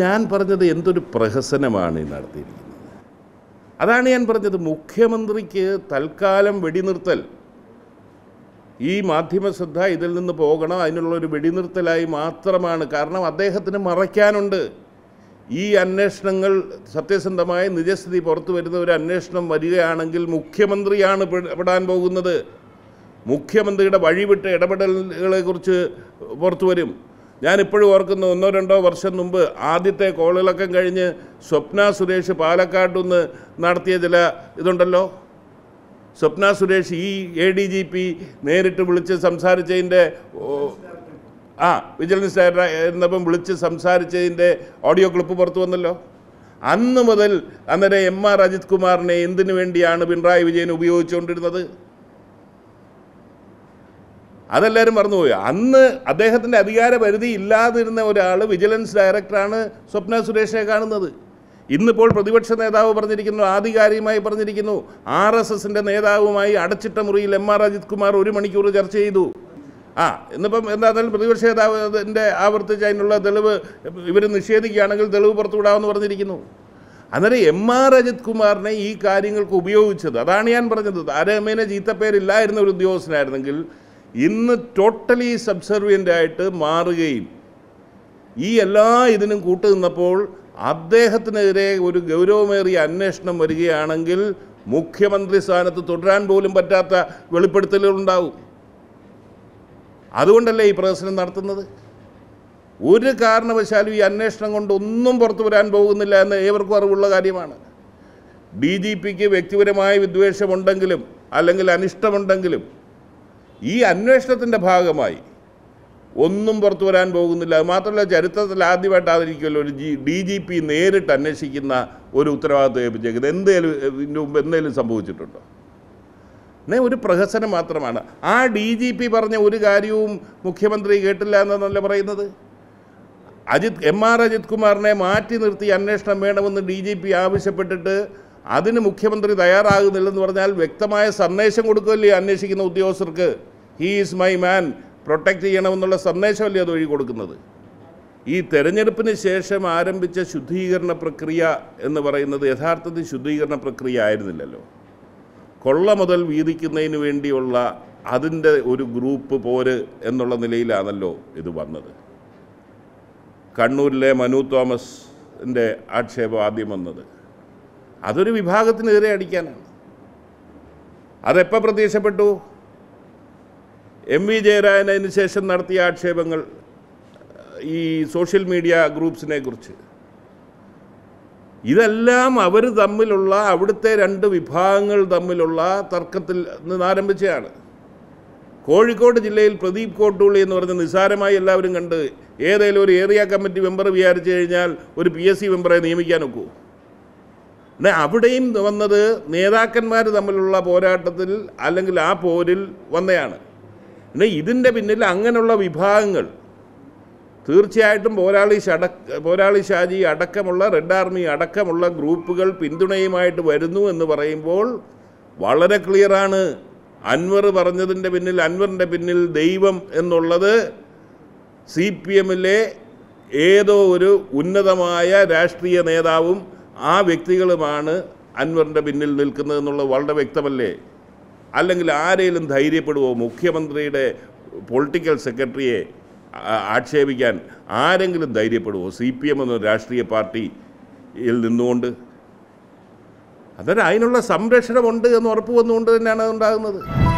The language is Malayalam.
ഞാൻ പറഞ്ഞത് എന്തൊരു പ്രഹസനമാണ് നടത്തിയിരിക്കുന്നത് അതാണ് ഞാൻ പറഞ്ഞത് മുഖ്യമന്ത്രിക്ക് തൽക്കാലം വെടിനിർത്തൽ ഈ മാധ്യമ ശ്രദ്ധ ഇതിൽ നിന്ന് പോകണം അതിനുള്ള ഒരു വെടിനിർത്തലായി മാത്രമാണ് കാരണം അദ്ദേഹത്തിന് മറയ്ക്കാനുണ്ട് ഈ അന്വേഷണങ്ങൾ സത്യസന്ധമായ നിജസ്ഥിതി പുറത്തു വരുന്ന ഒരു അന്വേഷണം വരികയാണെങ്കിൽ മുഖ്യമന്ത്രിയാണ് പെടാൻ പോകുന്നത് മുഖ്യമന്ത്രിയുടെ വഴിവിട്ട ഇടപെടലുകളെക്കുറിച്ച് പുറത്തു വരും ഞാനിപ്പോഴും ഓർക്കുന്നു ഒന്നോ രണ്ടോ വർഷം മുമ്പ് ആദ്യത്തെ കോളിളക്കം കഴിഞ്ഞ് സ്വപ്ന സുരേഷ് പാലക്കാട്ടുനിന്ന് നടത്തിയ ചില ഇതുണ്ടല്ലോ സ്വപ്ന സുരേഷ് ഈ എ ഡി ജി പി നേരിട്ട് വിളിച്ച് സംസാരിച്ചതിൻ്റെ ആ വിജിലൻസ് ഡയറക്ടർ എന്നപ്പം വിളിച്ച് സംസാരിച്ചതിൻ്റെ ഓഡിയോ ക്ലിപ്പ് പുറത്തു വന്നല്ലോ അന്ന് മുതൽ അന്നേരം എം ആർ അജിത് കുമാറിനെ എന്തിനു വേണ്ടിയാണ് പിണറായി വിജയൻ ഉപയോഗിച്ചുകൊണ്ടിരുന്നത് അതെല്ലാവരും മറന്നുപോയി അന്ന് അദ്ദേഹത്തിൻ്റെ അധികാര പരിധി ഇല്ലാതിരുന്ന ഒരാൾ വിജിലൻസ് ഡയറക്ടറാണ് സ്വപ്ന സുരേഷിനെ കാണുന്നത് ഇന്നിപ്പോൾ പ്രതിപക്ഷ നേതാവ് പറഞ്ഞിരിക്കുന്നു ആധികാരികമായി പറഞ്ഞിരിക്കുന്നു ആർ എസ് എസിൻ്റെ നേതാവുമായി അടച്ചിട്ട മുറിയിൽ എം ആർ അജിത് കുമാർ ഒരു മണിക്കൂർ ചർച്ച ചെയ്തു ആ ഇന്നിപ്പം എന്താണെന്നാലും പ്രതിപക്ഷ നേതാവിൻ്റെ ആവർത്തിച്ച് അതിനുള്ള തെളിവ് ഇവർ നിഷേധിക്കുകയാണെങ്കിൽ തെളിവ് പുറത്തുവിടാമെന്ന് പറഞ്ഞിരിക്കുന്നു അന്നേരം എം ആർ അജിത് കുമാറിനെ ഈ കാര്യങ്ങൾക്ക് ഉപയോഗിച്ചത് അതാണ് ഞാൻ പറഞ്ഞത് താരതമ്യേന ചീത്തപ്പേരില്ലായിരുന്ന ഒരു ഉദ്യോഗസ്ഥനായിരുന്നെങ്കിൽ ഇന്ന് ടോട്ടലി സബ്സർവിയൻ്റ് ആയിട്ട് മാറുകയും ഈ എല്ലാ ഇതിനും നിന്നപ്പോൾ അദ്ദേഹത്തിനെതിരെ ഒരു ഗൗരവമേറിയ അന്വേഷണം വരികയാണെങ്കിൽ മുഖ്യമന്ത്രി സ്ഥാനത്ത് തുടരാൻ പോലും പറ്റാത്ത വെളിപ്പെടുത്തലുകളുണ്ടാവും അതുകൊണ്ടല്ലേ ഈ പ്രദർശനം നടത്തുന്നത് ഒരു കാരണവശാലും ഈ അന്വേഷണം കൊണ്ട് ഒന്നും പുറത്തു വരാൻ പോകുന്നില്ല എന്ന് ഏവർക്കും അറിവുള്ള കാര്യമാണ് ഡി ജി പിക്ക് വ്യക്തിപരമായ വിദ്വേഷമുണ്ടെങ്കിലും അല്ലെങ്കിൽ അനിഷ്ടമുണ്ടെങ്കിലും ഈ അന്വേഷണത്തിൻ്റെ ഭാഗമായി ഒന്നും പുറത്തു വരാൻ പോകുന്നില്ല അത് മാത്രമല്ല ചരിത്രത്തിൽ ആദ്യമായിട്ടാതിരിക്കുമല്ലോ ഒരു ജി ഡി ജി പി നേരിട്ട് അന്വേഷിക്കുന്ന ഒരു ഉത്തരവാദിത്വം ഏൽപ്പിച്ചേക്കുന്നത് എന്തേലും ഇതിൻ്റെ മുമ്പ് എന്തേലും സംഭവിച്ചിട്ടുണ്ടോ എന്നേ ഒരു പ്രഹസനം മാത്രമാണ് ആ ഡി ജി പി പറഞ്ഞ ഒരു കാര്യവും മുഖ്യമന്ത്രി കേട്ടില്ല എന്നല്ല പറയുന്നത് അജിത് എം ആർ അജിത് കുമാറിനെ മാറ്റി നിർത്തി അന്വേഷണം വേണമെന്ന് ഡി ജി പി ആവശ്യപ്പെട്ടിട്ട് അതിന് മുഖ്യമന്ത്രി തയ്യാറാകുന്നില്ലെന്ന് പറഞ്ഞാൽ വ്യക്തമായ സന്ദേശം കൊടുക്കുമല്ലേ അന്വേഷിക്കുന്ന ഉദ്യോഗസ്ഥർക്ക് he is my man protect ചെയ്യണമെന്നുള്ള സന്ദേശമല്ലേ അത് വഴി കൊടുക്കുന്നത് ഈ തെരഞ്ഞെടുപ്പിന് ശേഷം ആരംഭിച്ച ശുദ്ധീകരണ പ്രക്രിയ എന്ന് പറയുന്നത് യഥാർത്ഥത്തിൽ ശുദ്ധീകരണ പ്രക്രിയ ആയിരുന്നില്ലല്ലോ കൊള്ള മുതൽ വീതിക്കുന്നതിന് വേണ്ടിയുള്ള അതിൻ്റെ ഒരു ഗ്രൂപ്പ് പോര് എന്നുള്ള നിലയിലാണല്ലോ ഇത് വന്നത് കണ്ണൂരിലെ മനു തോമസിൻ്റെ ആക്ഷേപം ആദ്യം വന്നത് അതൊരു വിഭാഗത്തിനെതിരെ അടിക്കാനാണ് അതെപ്പോൾ പ്രത്യക്ഷപ്പെട്ടു എം വി ജയരാജൻ അതിന് ശേഷം നടത്തിയ ആക്ഷേപങ്ങൾ ഈ സോഷ്യൽ മീഡിയ ഗ്രൂപ്പ്സിനെ കുറിച്ച് ഇതെല്ലാം അവർ തമ്മിലുള്ള അവിടുത്തെ രണ്ട് വിഭാഗങ്ങൾ തമ്മിലുള്ള തർക്കത്തിൽ നിന്ന് ആരംഭിച്ചതാണ് കോഴിക്കോട് ജില്ലയിൽ പ്രദീപ് കോട്ടൂളി എന്ന് പറഞ്ഞ നിസ്സാരമായി എല്ലാവരും കണ്ട് ഏതെങ്കിലും ഒരു ഏരിയ കമ്മിറ്റി മെമ്പർ വിചാരിച്ചു കഴിഞ്ഞാൽ ഒരു പി എസ് സി മെമ്പറെ നിയമിക്കാൻ ഒക്കൂ എന്നാൽ അവിടെയും വന്നത് നേതാക്കന്മാർ തമ്മിലുള്ള പോരാട്ടത്തിൽ അല്ലെങ്കിൽ ആ പോരിൽ വന്നയാണ് പിന്നെ ഇതിൻ്റെ പിന്നിൽ അങ്ങനെയുള്ള വിഭാഗങ്ങൾ തീർച്ചയായിട്ടും പോരാളി ഷട പോരാളി ഷാജി അടക്കമുള്ള റെഡ് ആർമി അടക്കമുള്ള ഗ്രൂപ്പുകൾ പിന്തുണയുമായിട്ട് വരുന്നു എന്ന് പറയുമ്പോൾ വളരെ ക്ലിയറാണ് അൻവർ പറഞ്ഞതിൻ്റെ പിന്നിൽ അൻവറിൻ്റെ പിന്നിൽ ദൈവം എന്നുള്ളത് സി പി എമ്മിലെ ഏതോ ഒരു ഉന്നതമായ രാഷ്ട്രീയ നേതാവും ആ വ്യക്തികളുമാണ് അൻവറിൻ്റെ പിന്നിൽ നിൽക്കുന്നത് എന്നുള്ളത് വളരെ വ്യക്തമല്ലേ അല്ലെങ്കിൽ ആരെങ്കിലും ധൈര്യപ്പെടുവോ മുഖ്യമന്ത്രിയുടെ പൊളിറ്റിക്കൽ സെക്രട്ടറിയെ ആക്ഷേപിക്കാൻ ആരെങ്കിലും ധൈര്യപ്പെടുവോ സി പി എം എന്ന രാഷ്ട്രീയ പാർട്ടിയിൽ നിന്നുകൊണ്ട് അതൊരു അതിനുള്ള സംരക്ഷണമുണ്ട് എന്ന് ഉറപ്പ് വന്നുകൊണ്ട് തന്നെയാണ് അതുണ്ടാകുന്നത്